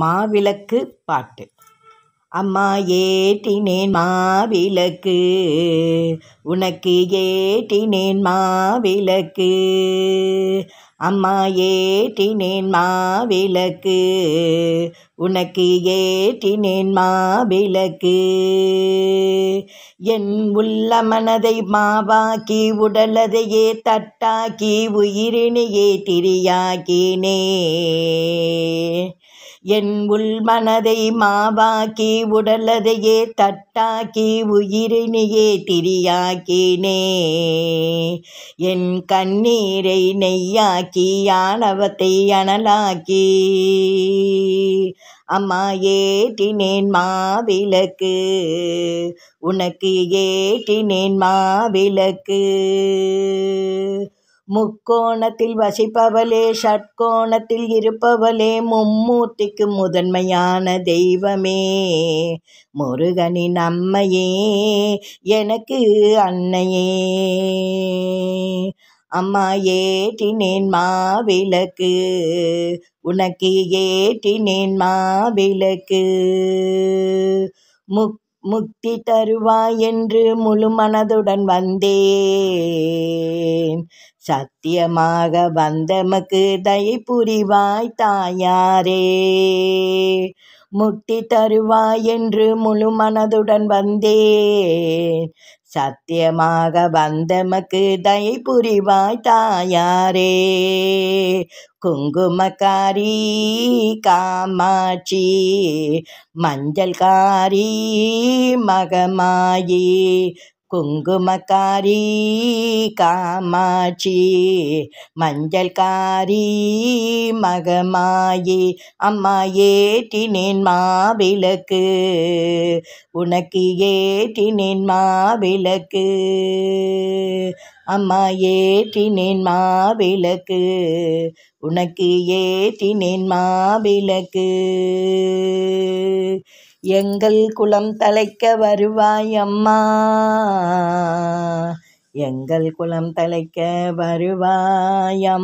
மாவிளக்கு பாட்டு அம்மா ஏற்றினேன் மாவிளக்கு உனக்கு ஏற்றினேன் மாவிளக்கு அம்மா ஏற்றினேன் மாவிளக்கு உனக்கு ஏற்றினேன் மாவிளக்கு என் உள்ள மனதை மாவாக்கி உடலதையே தட்டாக்கி உயிரினையே திரியாக்கினே என் உள் மனதை மாவாக்கி உடலதையே தட்டாக்கி உயிரினையே திரியாக்கினே என் கண்ணீரை நெய்யாக்கி ஆணவத்தை அனலாக்கி அம்மா ஏற்றினேன் மாவிளக்கு உனக்கு ஏற்றினேன் மாவிளக்கு முக்கோணத்தில் வசிப்பவளே ஷட்கோணத்தில் இருப்பவளே மும்மூர்த்திக்கு முதன்மையான தெய்வமே முருகனின் அம்மையே எனக்கு அன்னையே அம்மா ஏற்றினேன் மாவிளக்கு உனக்கு ஏற்றினேன் மாவிளக்கு முக் முக்தி தருவாய் என்று முழு மனதுடன் வந்தே சத்தியமாக வந்தமக்கு தயை புரிவாய் தாயாரே முக்தி தருவாய் என்று முழு மனதுடன் வந்தேன் சத்தியமாக வந்தமக்கு தயை புரிவாய் தாயாரே குங்குமக்காரி காமாட்சி மஞ்சள்காரி மகமாயி குங்குமக்காரி காமாட்சி மஞ்சள்காரி மகமாயி அம்மா ஏற்றினேன் மாவிளக்கு உனக்கு ஏற்றினேன் மாவிளக்கு அம்மா ஏற்றினேன் மாவிளக்கு உனக்கு ஏற்றினேன் மாவிளக்கு எங்கள் குளம் தலைக்க வருவாய் அம்மா எங்கள் குளம் தலைக்க வருவாயம்மா